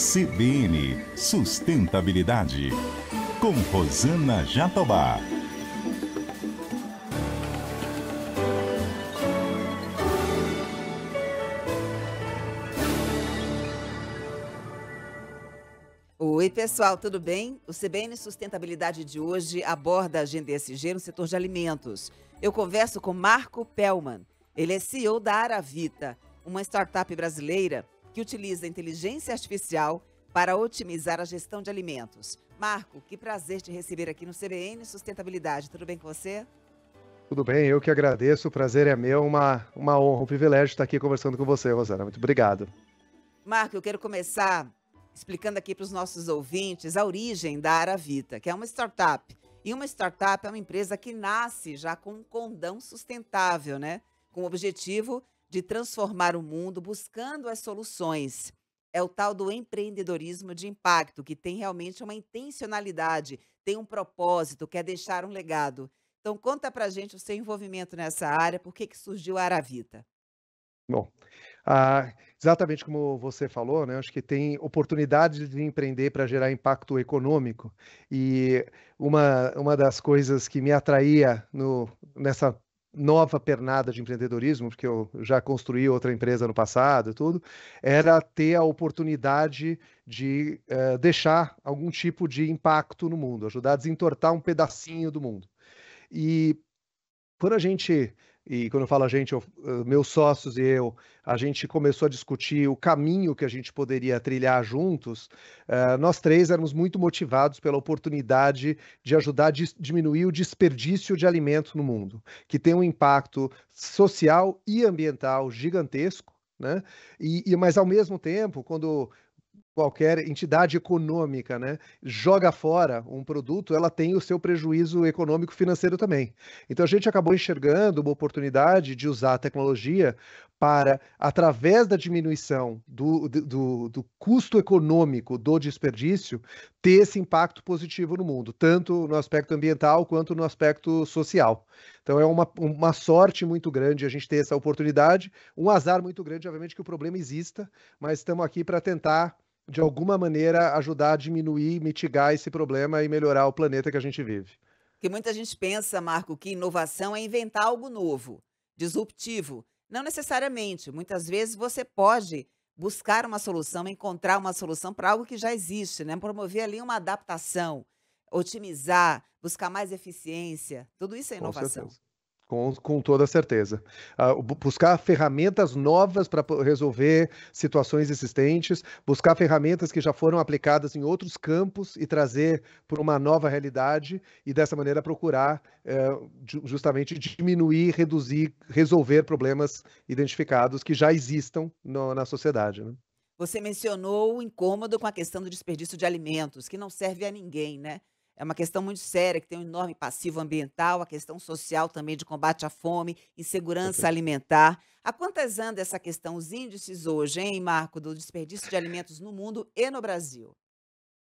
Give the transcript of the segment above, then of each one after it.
CBN Sustentabilidade, com Rosana Jatobá. Oi, pessoal, tudo bem? O CBN Sustentabilidade de hoje aborda a agenda ESG no setor de alimentos. Eu converso com Marco Pellman. Ele é CEO da Aravita, uma startup brasileira que utiliza inteligência artificial para otimizar a gestão de alimentos. Marco, que prazer te receber aqui no CBN Sustentabilidade. Tudo bem com você? Tudo bem, eu que agradeço. O prazer é meu, uma, uma honra, um privilégio estar aqui conversando com você, Rosana. Muito obrigado. Marco, eu quero começar explicando aqui para os nossos ouvintes a origem da Aravita, que é uma startup. E uma startup é uma empresa que nasce já com um condão sustentável, né? com o objetivo de transformar o mundo buscando as soluções. É o tal do empreendedorismo de impacto, que tem realmente uma intencionalidade, tem um propósito, quer deixar um legado. Então, conta para gente o seu envolvimento nessa área, por que, que surgiu a Aravita? Bom, ah, exatamente como você falou, né? Acho que tem oportunidade de empreender para gerar impacto econômico. E uma, uma das coisas que me atraía no, nessa nova pernada de empreendedorismo, porque eu já construí outra empresa no passado e tudo, era ter a oportunidade de uh, deixar algum tipo de impacto no mundo, ajudar a desentortar um pedacinho do mundo. E quando a gente e quando eu falo a gente, eu, eh, meus sócios e eu, a gente começou a discutir o caminho que a gente poderia trilhar juntos, uh, nós três éramos muito motivados pela oportunidade de ajudar a diminuir o desperdício de alimento no mundo, que tem um impacto social e ambiental gigantesco, né? E, e mas ao mesmo tempo, quando qualquer entidade econômica, né, joga fora um produto, ela tem o seu prejuízo econômico financeiro também. Então a gente acabou enxergando uma oportunidade de usar a tecnologia para, através da diminuição do, do, do custo econômico do desperdício, ter esse impacto positivo no mundo, tanto no aspecto ambiental quanto no aspecto social. Então é uma, uma sorte muito grande a gente ter essa oportunidade, um azar muito grande, obviamente, que o problema exista, mas estamos aqui para tentar de alguma maneira, ajudar a diminuir, mitigar esse problema e melhorar o planeta que a gente vive. Que muita gente pensa, Marco, que inovação é inventar algo novo, disruptivo. Não necessariamente. Muitas vezes você pode buscar uma solução, encontrar uma solução para algo que já existe, né? Promover ali uma adaptação, otimizar, buscar mais eficiência. Tudo isso é inovação. Com, com toda certeza. Uh, buscar ferramentas novas para resolver situações existentes, buscar ferramentas que já foram aplicadas em outros campos e trazer para uma nova realidade e dessa maneira procurar uh, justamente diminuir, reduzir, resolver problemas identificados que já existam no, na sociedade. Né? Você mencionou o incômodo com a questão do desperdício de alimentos, que não serve a ninguém, né? É uma questão muito séria, que tem um enorme passivo ambiental, a questão social também de combate à fome, insegurança alimentar. Há quantas anda essa questão, os índices hoje, hein, Marco, do desperdício de alimentos no mundo e no Brasil?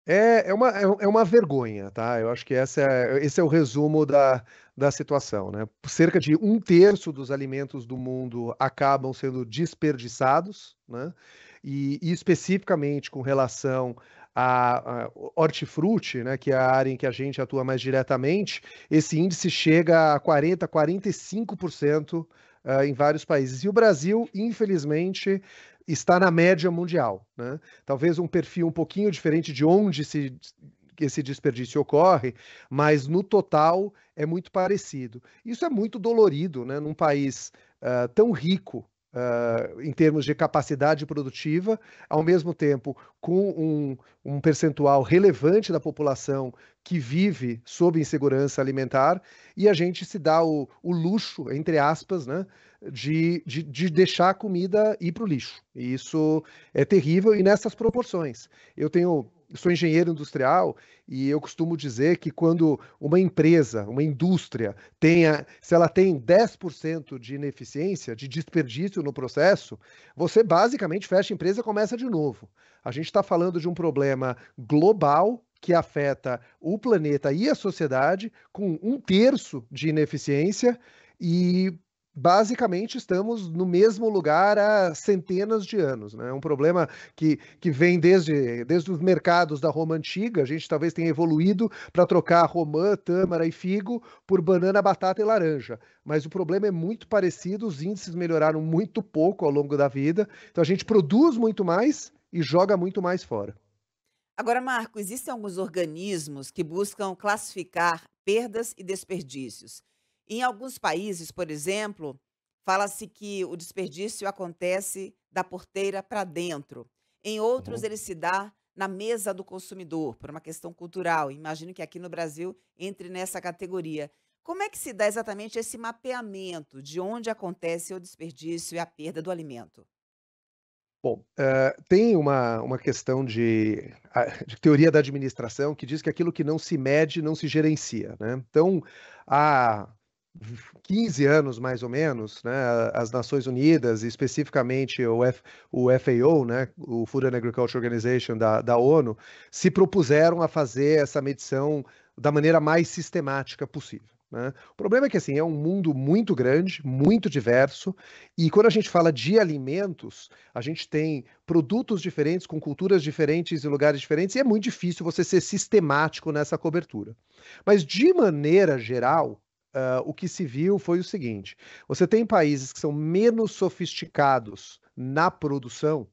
É, é, uma, é, é uma vergonha, tá? Eu acho que essa é, esse é o resumo da, da situação, né? Cerca de um terço dos alimentos do mundo acabam sendo desperdiçados, né? E, e especificamente com relação a, a hortifruti, né, que é a área em que a gente atua mais diretamente, esse índice chega a 40%, 45% uh, em vários países. E o Brasil, infelizmente, está na média mundial. Né? Talvez um perfil um pouquinho diferente de onde se, esse desperdício ocorre, mas no total é muito parecido. Isso é muito dolorido né? num país uh, tão rico Uh, em termos de capacidade produtiva, ao mesmo tempo com um, um, percentual relevante da população que vive sob insegurança alimentar, e a gente se dá o, o luxo, entre aspas, né, de, de, de deixar a comida ir para o lixo. E isso é terrível e nessas proporções. Eu tenho sou engenheiro industrial e eu costumo dizer que quando uma empresa, uma indústria, tenha, se ela tem 10% de ineficiência, de desperdício no processo, você basicamente fecha a empresa e começa de novo. A gente está falando de um problema global que afeta o planeta e a sociedade com um terço de ineficiência e basicamente estamos no mesmo lugar há centenas de anos. Né? É um problema que, que vem desde, desde os mercados da Roma antiga. A gente talvez tenha evoluído para trocar romã, tâmara e figo por banana, batata e laranja. Mas o problema é muito parecido, os índices melhoraram muito pouco ao longo da vida. Então a gente produz muito mais e joga muito mais fora. Agora, Marco, existem alguns organismos que buscam classificar perdas e desperdícios. Em alguns países, por exemplo, fala-se que o desperdício acontece da porteira para dentro. Em outros, uhum. ele se dá na mesa do consumidor, por uma questão cultural. Imagino que aqui no Brasil entre nessa categoria. Como é que se dá exatamente esse mapeamento de onde acontece o desperdício e a perda do alimento? Bom, uh, tem uma, uma questão de, ah, de, teoria da administração que diz que aquilo que não se mede não se gerencia. Né? Então, a, 15 anos mais ou menos, né, as Nações Unidas, especificamente o, F, o FAO, né, o Food and Agriculture Organization da, da ONU, se propuseram a fazer essa medição da maneira mais sistemática possível. Né? O problema é que assim, é um mundo muito grande, muito diverso, e quando a gente fala de alimentos, a gente tem produtos diferentes, com culturas diferentes e lugares diferentes, e é muito difícil você ser sistemático nessa cobertura. Mas, de maneira geral, uh, o que se viu foi o seguinte: você tem países que são menos sofisticados na produção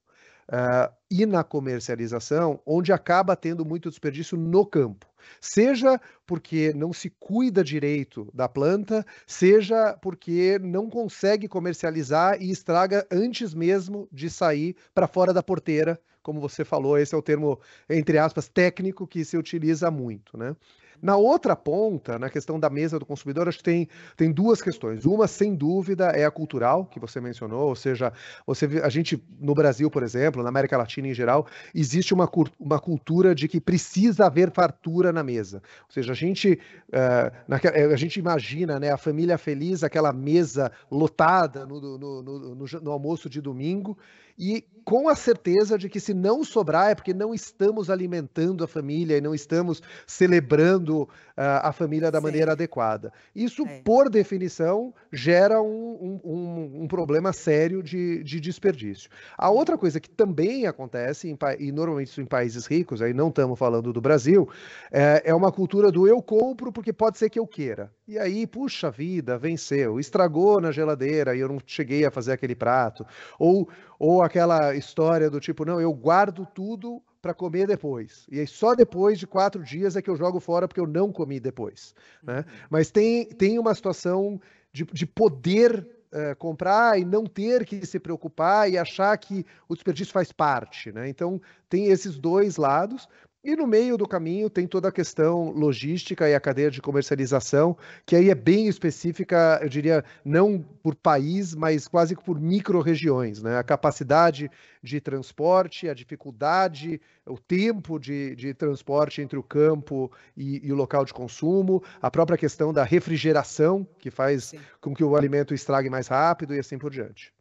uh, e na comercialização, onde acaba tendo muito desperdício no campo. Seja porque não se cuida direito da planta, seja porque não consegue comercializar e estraga antes mesmo de sair para fora da porteira, como você falou, esse é o termo, entre aspas, técnico que se utiliza muito. Né? Na outra ponta, na questão da mesa do consumidor, acho que tem, tem duas questões. Uma, sem dúvida, é a cultural, que você mencionou, ou seja, você, a gente, no Brasil, por exemplo, na América Latina em geral, existe uma, uma cultura de que precisa haver fartura na mesa. Ou seja, a gente, uh, a gente imagina né, a família feliz, aquela mesa lotada no, no, no, no almoço de domingo, e com a certeza de que se não sobrar é porque não estamos alimentando a família e não estamos celebrando uh, a família da Sim. maneira adequada. Isso, é. por definição, gera um, um, um problema sério de, de, desperdício. A outra coisa que também acontece, em, e normalmente isso em países ricos, aí não estamos falando do Brasil, é, é uma cultura do eu compro porque pode ser que eu queira. E aí, puxa vida, venceu, estragou na geladeira e eu não cheguei a fazer aquele prato. Ou, ou aquela história do tipo, não, eu guardo tudo para comer depois. E aí só depois de quatro dias é que eu jogo fora porque eu não comi depois. Né? Uhum. Mas tem, tem uma situação de, de poder uh, comprar e não ter que se preocupar e achar que o desperdício faz parte. Né? Então tem esses dois lados, e no meio do caminho tem toda a questão logística e a cadeia de comercialização, que aí é bem específica, eu diria, não por país, mas quase por micro-regiões. Né? A capacidade de transporte, a dificuldade, o tempo de, de transporte entre o campo e, e, o local de consumo, a própria questão da refrigeração, que faz Sim. com que o alimento estrague mais rápido e assim por diante.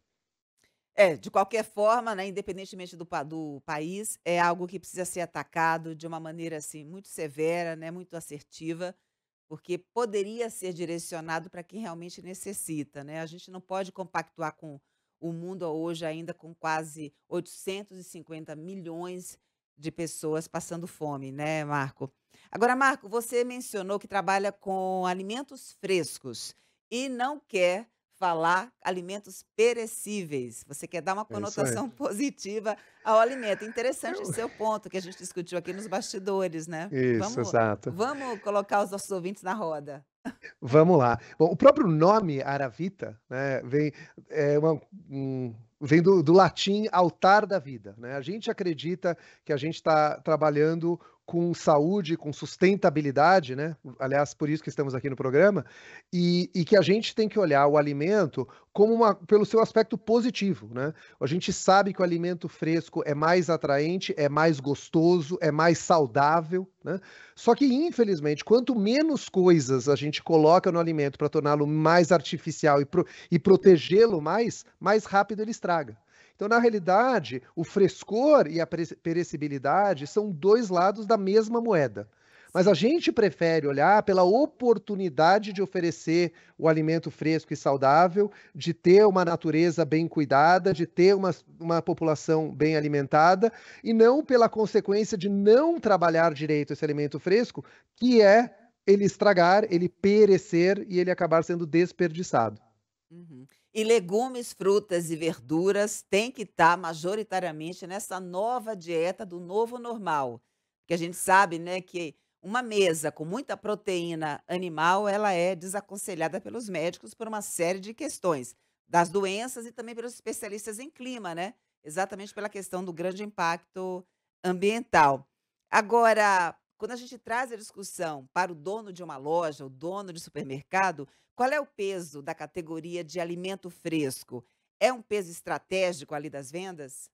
É, de qualquer forma, né, independentemente do, do país, é algo que precisa ser atacado de uma maneira assim muito severa, né, muito assertiva, porque poderia ser direcionado para quem realmente necessita, né? A gente não pode compactuar com o mundo hoje ainda com quase 850 milhões de pessoas passando fome, né, Marco? Agora, Marco, você mencionou que trabalha com alimentos frescos e não quer falar alimentos perecíveis. Você quer dar uma é conotação é positiva ao alimento. Interessante o seu ponto que a gente discutiu aqui nos bastidores, né? Isso, vamos, exato. Vamos colocar os nossos ouvintes na roda. Vamos lá. Bom, o próprio nome Aravita né, vem, é uma, um, vem do, do latim altar da vida. Né? A gente acredita que a gente está trabalhando com saúde, com sustentabilidade, né? Aliás, por isso que estamos aqui no programa, e, e que a gente tem que olhar o alimento como uma, pelo seu aspecto positivo, né? A gente sabe que o alimento fresco é mais atraente, é mais gostoso, é mais saudável, né? Só que, infelizmente, quanto menos coisas a gente coloca no alimento para torná-lo mais artificial e, pro, e protegê-lo mais, mais rápido ele estraga. Então, na realidade, o frescor e a perecibilidade são dois lados da mesma moeda. Mas a gente prefere olhar pela oportunidade de oferecer o alimento fresco e saudável, de ter uma natureza bem cuidada, de ter uma, uma população bem alimentada, e não pela consequência de não trabalhar direito esse alimento fresco, que é ele estragar, ele perecer e ele acabar sendo desperdiçado. Uhum. E legumes, frutas e verduras têm que estar tá majoritariamente nessa nova dieta do novo normal. Porque a gente sabe né, que uma mesa com muita proteína animal ela é desaconselhada pelos médicos por uma série de questões, das doenças e também pelos especialistas em clima, né? Exatamente pela questão do grande impacto ambiental. Agora, quando a gente traz a discussão para o dono de uma loja, o dono de supermercado, qual é o peso da categoria de alimento fresco? É um peso estratégico ali das vendas?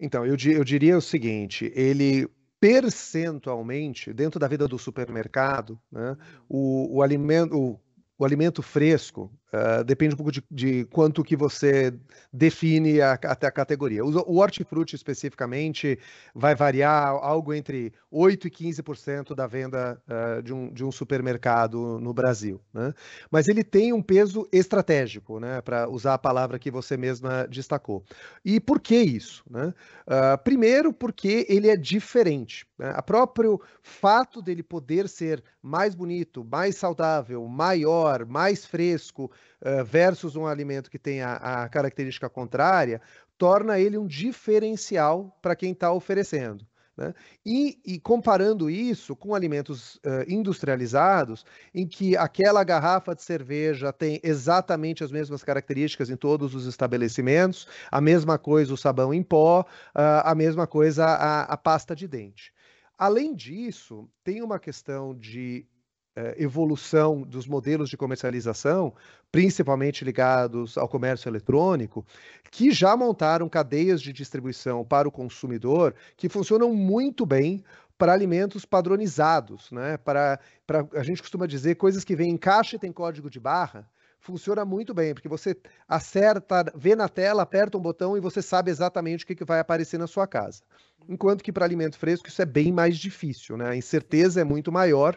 Então, eu, eu diria o seguinte: ele percentualmente, dentro da vida do supermercado, né, uhum. o, o alimento. O, o alimento fresco, ah, depende um pouco de, de, quanto que você define a, até a categoria. O, o hortifruti, especificamente, vai variar algo entre 8% e 15% da venda uh, de, um, de, um, supermercado no Brasil. Né? Mas ele tem um peso estratégico, né? para usar a palavra que você mesma destacou. E por que isso? Né? Uh, primeiro, porque ele é diferente. Né? O próprio fato dele poder ser mais bonito, mais saudável, maior, mais fresco, eh, versus um alimento que tem a, a característica contrária, torna ele um diferencial para quem está oferecendo. Né? E, e, comparando isso com alimentos uh, industrializados, em que aquela garrafa de cerveja tem exatamente as mesmas características em todos os estabelecimentos, a mesma coisa o sabão em pó, uh, a mesma coisa a, a pasta de dente. Além disso, tem uma questão de eh, evolução dos modelos de comercialização, principalmente ligados ao comércio eletrônico, que já montaram cadeias de distribuição para o consumidor que funcionam muito bem para alimentos padronizados, né? Para, para a gente costuma dizer coisas que vêm em caixa e tem código de barra, funciona muito bem, porque você acerta, vê na tela, aperta um botão e você sabe exatamente o que, que vai aparecer na sua casa. Enquanto que para alimento fresco isso é bem mais difícil, né? A incerteza é muito maior,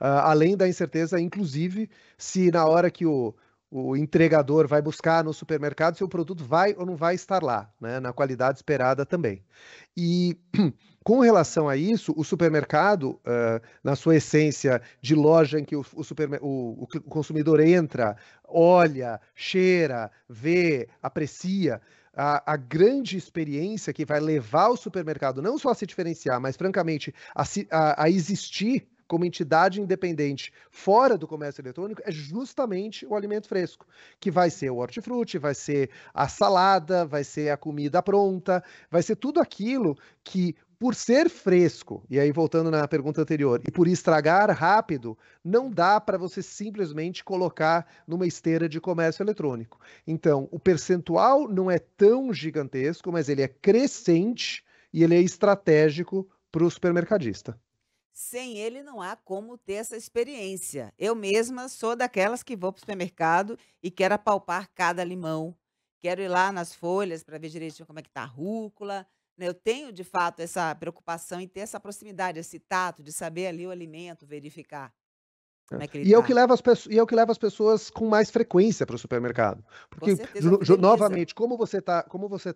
uh, além da incerteza, inclusive, se na hora que o, o entregador vai buscar no supermercado se o produto vai ou não vai estar lá, né? Na qualidade esperada também. E com relação a isso, o supermercado, uh, na sua essência de loja em que o, o, o, o, consumidor entra, olha, cheira, vê, aprecia, a, a, grande experiência que vai levar o supermercado não só a se diferenciar, mas francamente a, a, a existir como entidade independente fora do comércio eletrônico é justamente o alimento fresco, que vai ser o hortifruti, vai ser a salada, vai ser a comida pronta, vai ser tudo aquilo que por ser fresco, e aí voltando na pergunta anterior, e por estragar rápido, não dá para você simplesmente colocar numa esteira de comércio eletrônico. Então, o percentual não é tão gigantesco, mas ele é crescente e ele é estratégico para o supermercadista. Sem ele não há como ter essa experiência. Eu mesma sou daquelas que vou para o supermercado e quero apalpar cada limão. Quero ir lá nas folhas para ver direitinho como é que está a rúcula, né, eu tenho, de fato, essa preocupação em ter essa proximidade, esse tato, de saber ali o alimento, verificar. É. Né, e, é o que tá leva as pessoas, e é o que leva as pessoas com mais frequência para o supermercado. Porque, com certeza, novamente, como você está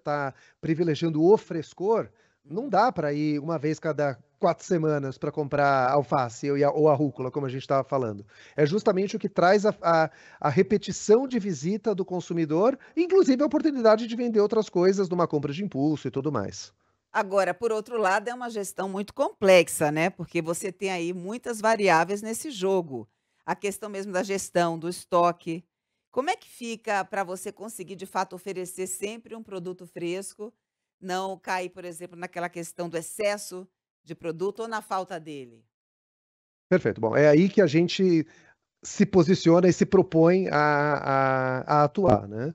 tá privilegiando o frescor, não dá para ir uma vez cada quatro semanas para comprar alface ou a rúcula, como a gente estava falando. É justamente o que traz a, a, a, repetição de visita do consumidor, inclusive a oportunidade de vender outras coisas numa compra de impulso e tudo mais. Agora, por outro lado, é uma gestão muito complexa, né? Porque você tem aí muitas variáveis nesse jogo. A questão mesmo da gestão, do estoque. Como é que fica para você conseguir, de fato, oferecer sempre um produto fresco não cair, por exemplo, naquela questão do excesso de produto ou na falta dele? Perfeito. Bom, é aí que a gente se posiciona e se propõe a, a, a atuar, né?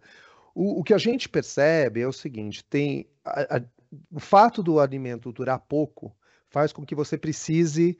O, o, que a gente percebe é o seguinte: tem a, a, o fato do alimento durar pouco faz com que você precise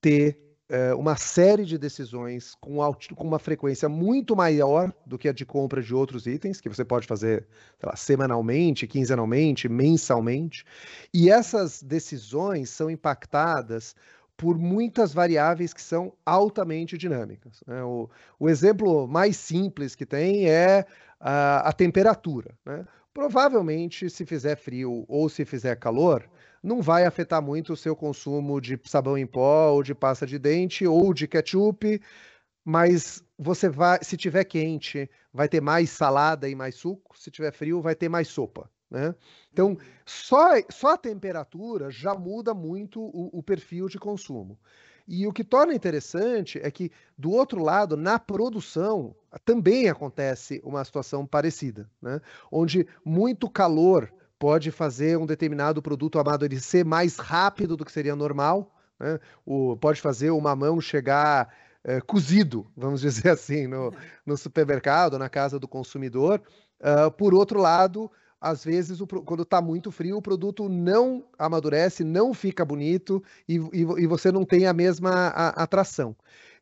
ter é, uma série de decisões com, com, uma frequência muito maior do que a de compra de outros itens, que você pode fazer lá, semanalmente, quinzenalmente, mensalmente. E essas decisões são impactadas por muitas variáveis que são altamente dinâmicas. Né? O, o, exemplo mais simples que tem é a, a temperatura. Né? Provavelmente, se fizer frio ou se fizer calor, não vai afetar muito o seu consumo de sabão em pó, ou de pasta de dente, ou de ketchup, mas você vai, se tiver quente, vai ter mais salada e mais suco, se tiver frio, vai ter mais sopa. Né? Então, uhum. só, só a temperatura já muda muito o, o perfil de consumo. E o que torna interessante é que, do outro lado, na produção, também acontece uma situação parecida, né? onde muito calor pode fazer um determinado produto amadurecer mais rápido do que seria normal, né? o, pode fazer o mamão chegar é, cozido, vamos dizer assim, no, no, supermercado, na casa do consumidor. Uh, por outro lado, às vezes, o, quando está muito frio, o produto não amadurece, não fica bonito e, e, e você não tem a mesma a, atração.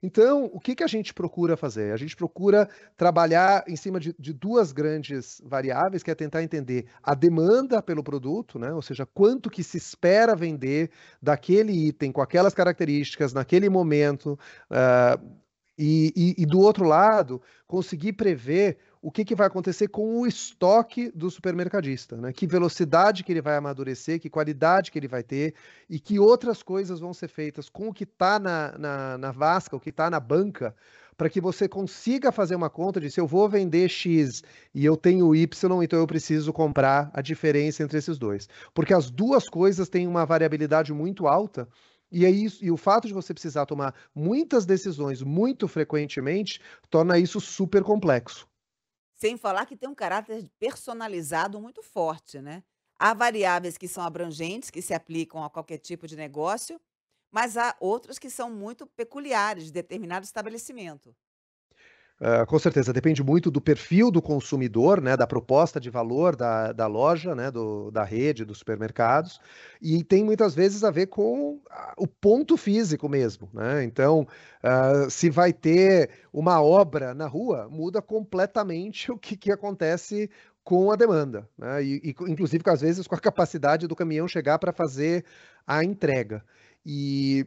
Então, o que, que a gente procura fazer? A gente procura trabalhar em cima de, de duas grandes variáveis, que é tentar entender a demanda pelo produto, né? ou seja, quanto que se espera vender daquele item com aquelas características, naquele momento, uh, e, e, e do outro lado, conseguir prever o que, que vai acontecer com o estoque do supermercadista, né? Que velocidade que ele vai amadurecer, que qualidade que ele vai ter e que outras coisas vão ser feitas com o que está na, na, na vasca, o que está na banca, para que você consiga fazer uma conta de se eu vou vender X e eu tenho Y, então eu preciso comprar a diferença entre esses dois. Porque as duas coisas têm uma variabilidade muito alta e, é isso, e o fato de você precisar tomar muitas decisões muito frequentemente torna isso super complexo. Sem falar que tem um caráter personalizado muito forte, né? Há variáveis que são abrangentes, que se aplicam a qualquer tipo de negócio, mas há outras que são muito peculiares de determinado estabelecimento. Ah, com certeza, depende muito do perfil do consumidor, né, da proposta de valor da, da loja, né, do, da rede, dos supermercados, e tem muitas vezes a ver com o ponto físico mesmo. Né? Então, uh, se vai ter uma obra na rua, muda completamente o que, que acontece com a demanda, né? e, e inclusive às vezes com a capacidade do caminhão chegar para fazer a entrega. E,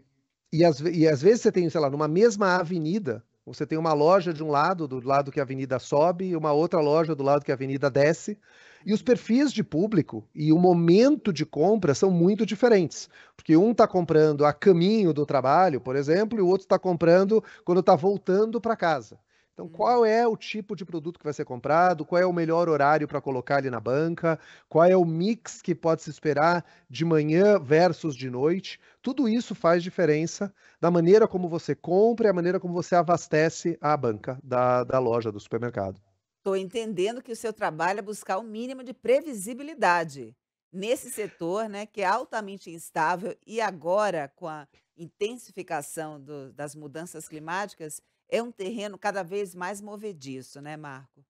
e, às, e às vezes você tem, sei lá, numa mesma avenida, você tem uma loja de um lado, do lado que a avenida sobe, e uma outra loja do lado que a avenida desce. E os perfis de público e o momento de compra são muito diferentes. Porque um está comprando a caminho do trabalho, por exemplo, e o outro está comprando quando está voltando para casa. Então, hum. qual é o tipo de produto que vai ser comprado? Qual é o melhor horário para colocar ele na banca? Qual é o mix que pode se esperar de manhã versus de noite? Tudo isso faz diferença da maneira como você compra e a maneira como você abastece a banca da, da loja, do supermercado. Estou entendendo que o seu trabalho é buscar o um mínimo de previsibilidade nesse setor, né, que é altamente instável e agora com a intensificação do, das mudanças climáticas é um terreno cada vez mais movediço, né, Marco?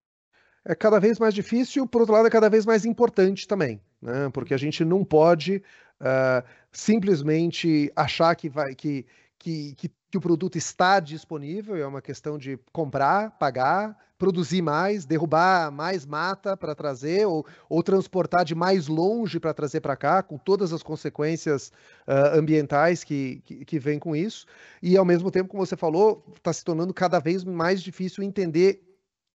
É cada vez mais difícil, por outro lado, é cada vez mais importante também, né? Porque a gente não pode uh, simplesmente achar que vai que, que, que, que o produto está disponível, é uma questão de comprar, pagar, produzir mais, derrubar mais mata para trazer, ou, ou transportar de mais longe para trazer para cá, com todas as consequências uh, ambientais que, que, que vem com isso. E ao mesmo tempo, como você falou, está se tornando cada vez mais difícil entender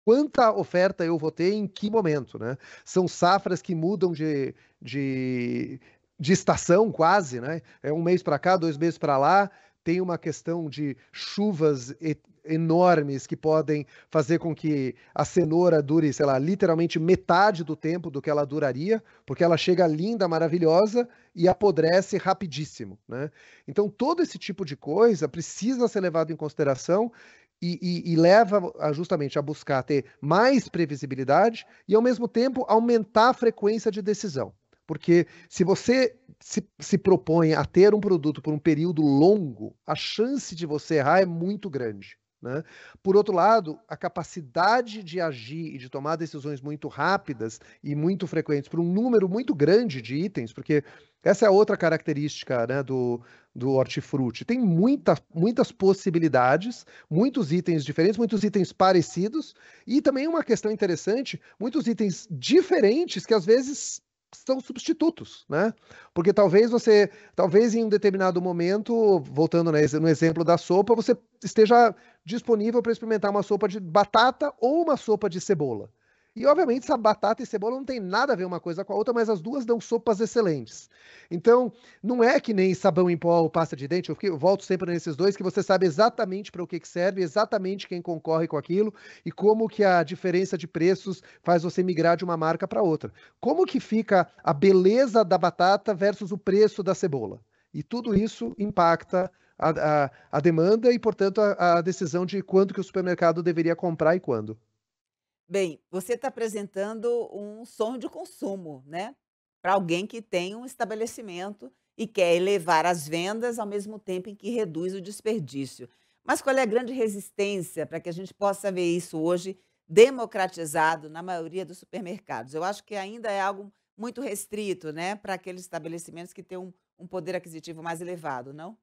quanta oferta eu vou ter em que momento, né? São safras que mudam de, de, de estação quase, né? É um mês para cá, dois meses para lá tem uma questão de chuvas enormes que podem fazer com que a cenoura dure, sei lá, literalmente metade do tempo do que ela duraria, porque ela chega linda, maravilhosa e apodrece rapidíssimo, né? Então todo esse tipo de coisa precisa ser levado em consideração e, e, e, leva a, justamente a buscar ter mais previsibilidade e, ao mesmo tempo, aumentar a frequência de decisão. Porque se você se, se propõe a ter um produto por um período longo, a chance de você errar é muito grande. Né? Por outro lado, a capacidade de agir e de tomar decisões muito rápidas e muito frequentes para um número muito grande de itens, porque essa é outra característica né, do, do hortifruti. Tem muita, muitas possibilidades, muitos itens diferentes, muitos itens parecidos, e também uma questão interessante: muitos itens diferentes que às vezes são substitutos, né? Porque talvez você, talvez em um determinado momento, voltando né, no exemplo da sopa, você esteja disponível para experimentar uma sopa de batata ou uma sopa de cebola. E, obviamente, essa batata e cebola não tem nada a ver uma coisa com a outra, mas as duas dão sopas excelentes. Então, não é que nem sabão em pó ou pasta de dente, eu volto sempre nesses dois, que você sabe exatamente para o que, que serve, exatamente quem concorre com aquilo e como que a diferença de preços faz você migrar de uma marca para outra. Como que fica a beleza da batata versus o preço da cebola? E tudo isso impacta a, a, a demanda e, portanto, a, a decisão de quanto que o supermercado deveria comprar e quando. Bem, você está apresentando um sonho de consumo, né? Para alguém que tem um estabelecimento e quer elevar as vendas ao mesmo tempo em que reduz o desperdício. Mas qual é a grande resistência para que a gente possa ver isso hoje democratizado na maioria dos supermercados? Eu acho que ainda é algo muito restrito, né, para aqueles estabelecimentos que têm um, um poder aquisitivo mais elevado, não?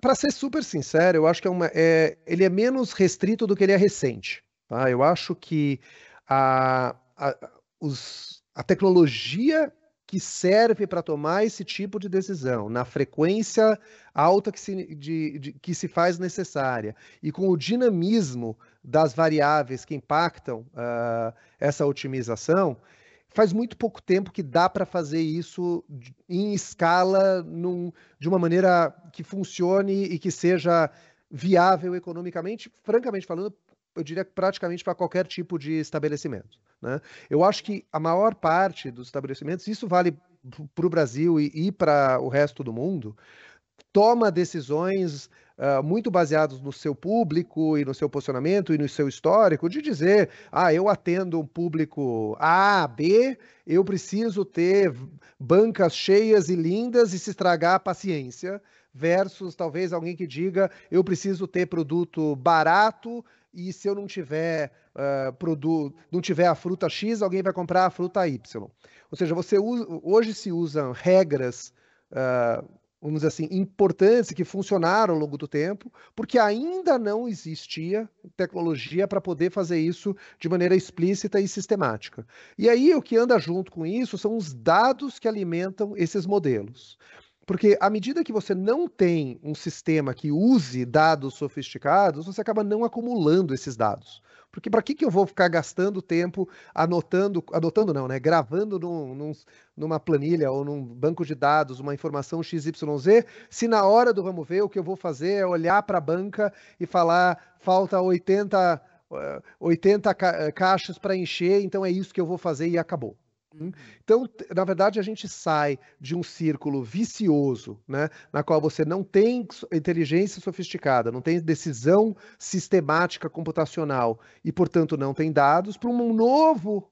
Para ser super sincero, eu acho que é uma, é, ele é menos restrito do que ele é recente. Tá? Eu acho que a, a, os, a tecnologia que serve para tomar esse tipo de decisão, na frequência alta que se, de, de, que se faz necessária, e com o dinamismo das variáveis que impactam uh, essa otimização, faz muito pouco tempo que dá para fazer isso em escala, num, de uma maneira que funcione e que seja viável economicamente, francamente falando, eu diria praticamente para qualquer tipo de estabelecimento. Né? Eu acho que a maior parte dos estabelecimentos, isso vale para o Brasil e, e para o resto do mundo, toma decisões uh, muito baseadas no seu público e no seu posicionamento e no seu histórico, de dizer, ah, eu atendo um público A, B, eu preciso ter bancas cheias e lindas e se estragar a paciência, versus talvez alguém que diga, eu preciso ter produto barato e se eu não tiver uh, eh, produto, não tiver a fruta X, alguém vai comprar a fruta Y. Ou seja, você usa, hoje se usam regras, uh, vamos dizer assim, importantes que funcionaram ao longo do tempo, porque ainda não existia tecnologia para poder fazer isso de maneira explícita e sistemática. E aí o que anda junto com isso são os dados que alimentam esses modelos. Porque à medida que você não tem um sistema que use dados sofisticados, você acaba não acumulando esses dados. Porque para que, que eu vou ficar gastando tempo anotando, anotando não, né? Gravando num, num, numa planilha ou num banco de dados uma informação XYZ, se na hora do vamos ver o que eu vou fazer é olhar para a banca e falar falta 80, 80 eh, eh, caixas para encher, então é isso que eu vou fazer e acabou. Uhum. Então, na verdade, a gente sai de um círculo vicioso, né, na qual você não tem inteligência sofisticada, não tem decisão sistemática computacional e, portanto, não tem dados, para um novo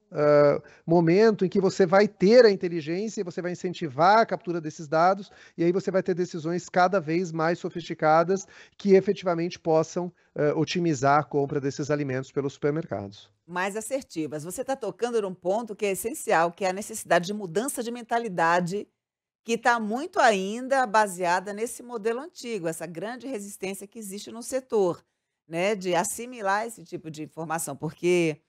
momento em que você vai ter a inteligência e você vai incentivar a captura desses dados, e aí você vai ter decisões cada vez mais sofisticadas que efetivamente possam uh, otimizar a compra desses alimentos pelos supermercados. Mais assertivas. Você está tocando num ponto que é essencial, que é a necessidade de mudança de mentalidade que está muito ainda baseada nesse modelo antigo, essa grande resistência que existe no setor, né, de assimilar esse tipo de informação, porque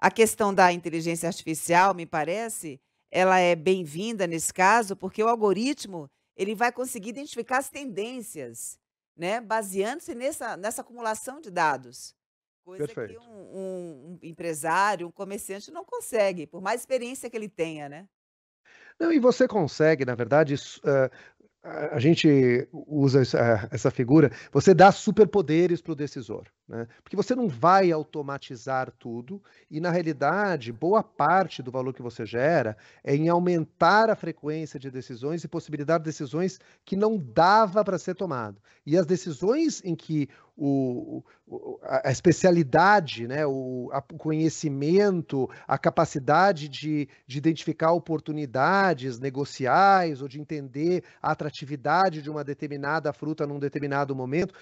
a questão da inteligência artificial, me parece, ela é bem-vinda nesse caso, porque o algoritmo ele vai conseguir identificar as tendências, né, baseando-se nessa, nessa acumulação de dados. Coisa Perfeito. que um, um empresário, um comerciante não consegue, por mais experiência que ele tenha, né? Não, e você consegue, na verdade, uh, a gente usa essa, essa figura, você dá superpoderes para o decisor. Né? Porque você não vai automatizar tudo, e na realidade, boa parte do valor que você gera é em aumentar a frequência de decisões e possibilidade de decisões que não dava para ser tomado. E as decisões em que o, o, a especialidade, né, o, a, o, conhecimento, a capacidade de, de, identificar oportunidades negociais ou de entender a atratividade de uma determinada fruta num determinado momento,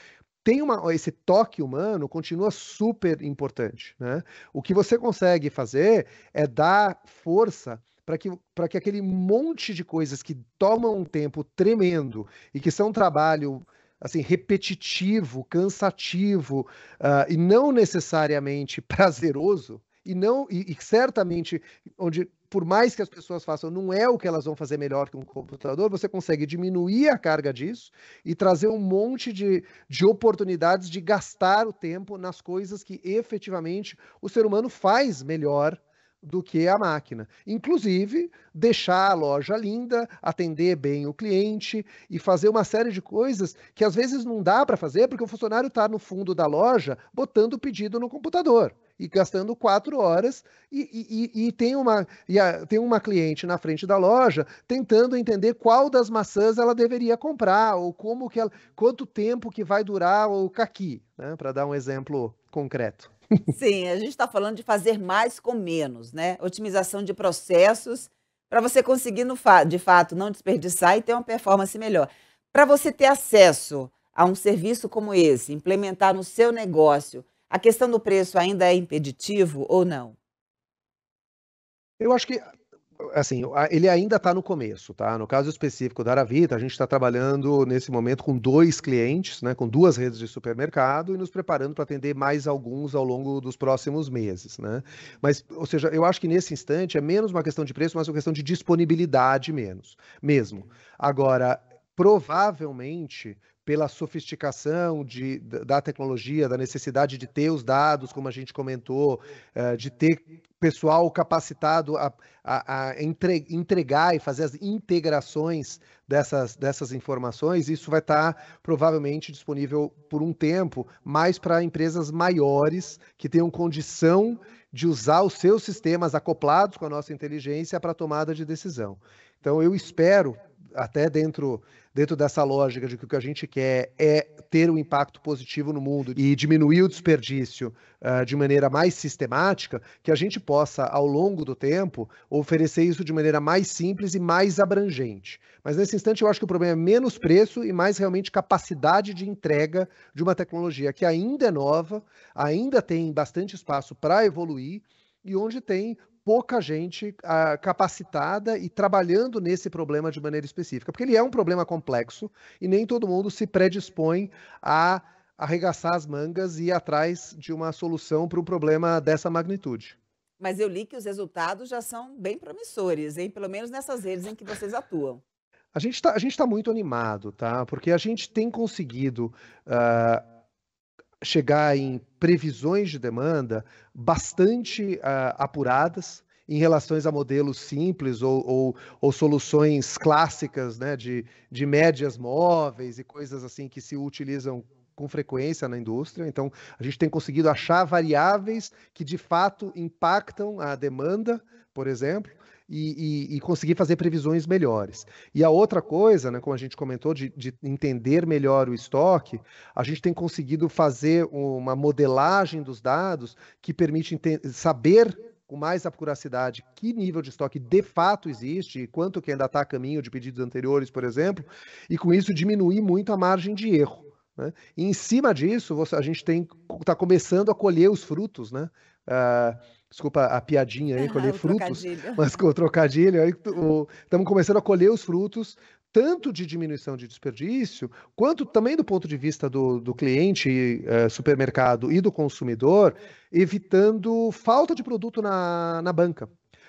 tem uma, esse toque humano continua super importante. Né? O que você consegue fazer é dar força para que, que aquele monte de coisas que tomam um tempo tremendo e que são um trabalho assim repetitivo, cansativo uh, e não necessariamente prazeroso, e não e, e certamente onde por mais que as pessoas façam, não é o que elas vão fazer melhor que um computador, você consegue diminuir a carga disso e trazer um monte de, de oportunidades de gastar o tempo nas coisas que efetivamente o ser humano faz melhor do que a máquina. Inclusive, deixar a loja linda, atender bem o cliente e fazer uma série de coisas que às vezes não dá para fazer porque o funcionário está no fundo da loja botando o pedido no computador e gastando quatro horas e, e, e tem uma e a, tem uma cliente na frente da loja tentando entender qual das maçãs ela deveria comprar ou como que ela, quanto tempo que vai durar o caqui, né? Para dar um exemplo concreto. Sim, a gente está falando de fazer mais com menos, né? Otimização de processos para você conseguir, no fa de fato, não desperdiçar e ter uma performance melhor. Para você ter acesso a um serviço como esse, implementar no seu negócio, a questão do preço ainda é impeditivo ou não? Eu acho que assim, ele ainda está no começo, tá? No caso específico da Aravita, a gente está trabalhando nesse momento com dois clientes, né, com duas redes de supermercado e nos preparando para atender mais alguns ao longo dos próximos meses, né? Mas, ou seja, eu acho que nesse instante é menos uma questão de preço, mas uma questão de disponibilidade menos, mesmo. Uhum. Agora, provavelmente pela sofisticação de, da tecnologia, da necessidade de ter os dados, como a gente comentou, eh, de ter pessoal capacitado a, a, a entregar e fazer as integrações dessas, dessas informações, isso vai estar provavelmente disponível por um tempo, mais para empresas maiores que tenham condição de usar os seus sistemas acoplados com a nossa inteligência para a tomada de decisão. Então, eu espero até dentro, dentro dessa lógica de que o que a gente quer é ter um impacto positivo no mundo e diminuir o desperdício uh, de maneira mais sistemática, que a gente possa, ao longo do tempo, oferecer isso de maneira mais simples e mais abrangente. Mas nesse instante, eu acho que o problema é menos preço e mais realmente capacidade de entrega de uma tecnologia que ainda é nova, ainda tem bastante espaço para evoluir e onde tem pouca gente ah, capacitada e trabalhando nesse problema de maneira específica, porque ele é um problema complexo e nem todo mundo se predispõe a arregaçar as mangas e ir atrás de uma solução para um problema dessa magnitude. Mas eu li que os resultados já são bem promissores, hein? pelo menos nessas redes em que vocês atuam. A gente está tá muito animado, tá? Porque a gente tem conseguido uh, chegar em previsões de demanda bastante uh, apuradas em relação a modelos simples ou, ou, ou soluções clássicas né, de, de médias móveis e coisas assim que se utilizam com frequência na indústria. Então, a gente tem conseguido achar variáveis que de fato impactam a demanda, por exemplo, e, e, e, conseguir fazer previsões melhores. E a outra coisa, né, como a gente comentou, de, de entender melhor o estoque, a gente tem conseguido fazer uma modelagem dos dados que permite saber com mais acuracidade que nível de estoque de fato existe, quanto que ainda está a caminho de pedidos anteriores, por exemplo, e com isso diminuir muito a margem de erro. Né? E em cima disso, você, a gente está começando a colher os frutos, né? Uh, Desculpa a piadinha aí, colher frutos, mas com o trocadilho, aí estamos começando a colher os frutos tanto de diminuição de desperdício, quanto também do ponto de vista do, do cliente, eh, supermercado e do consumidor, evitando falta de produto na, na banca.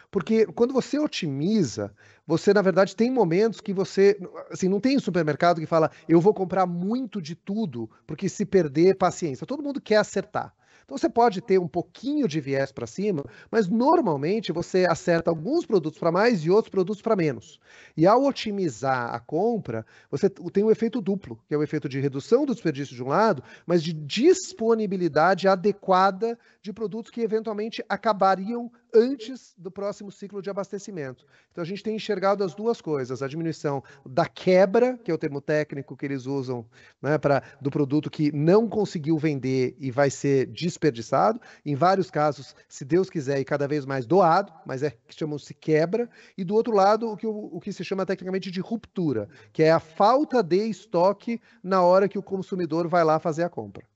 Porque quando você otimiza, você, na verdade, tem momentos que você. Assim, não tem supermercado que fala, eu vou comprar muito de tudo, porque se perder, paciência. Todo mundo quer acertar. Então você pode ter um pouquinho de viés para cima, mas normalmente você acerta alguns produtos para mais e outros produtos para menos. E ao otimizar a compra, você tem um efeito duplo, que é o efeito de redução do desperdício de um lado, mas de disponibilidade adequada de produtos que eventualmente acabariam antes do próximo ciclo de abastecimento. Então a gente tem enxergado as duas coisas: a diminuição da quebra, que é o termo técnico que eles usam né, para do produto que não conseguiu vender e vai ser desperdiçado, em vários casos, se Deus quiser, e cada vez mais doado, mas é que chamam-se quebra, e do outro lado, o que, o, o que se chama tecnicamente de ruptura, que é a falta de estoque na hora que o consumidor vai lá fazer a compra.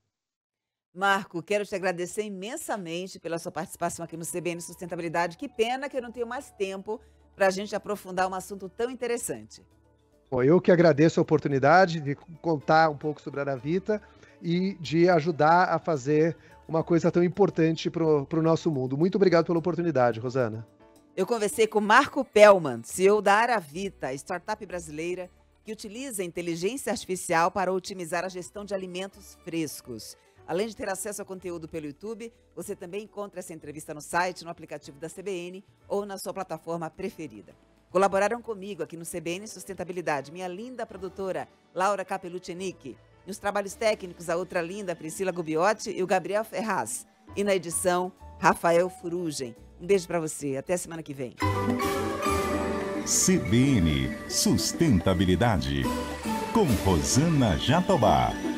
Marco, quero te agradecer imensamente pela sua participação aqui no CBN Sustentabilidade. Que pena que eu não tenho mais tempo para a gente aprofundar um assunto tão interessante. Bom, eu que agradeço a oportunidade de contar um pouco sobre a Aravita e de ajudar a fazer uma coisa tão importante para o nosso mundo. Muito obrigado pela oportunidade, Rosana. Eu conversei com Marco Pellman, CEO da Aravita, startup brasileira que utiliza inteligência artificial para otimizar a gestão de alimentos frescos. Além de ter acesso ao conteúdo pelo YouTube, você também encontra essa entrevista no site, no aplicativo da CBN ou na sua plataforma preferida. Colaboraram comigo aqui no CBN Sustentabilidade, minha linda produtora Laura Capelutinic, nos trabalhos técnicos a outra linda Priscila Gubiotti e o Gabriel Ferraz, e na edição Rafael Furugem. Um beijo para você, até semana que vem. CBN Sustentabilidade com Rosana Jatobá.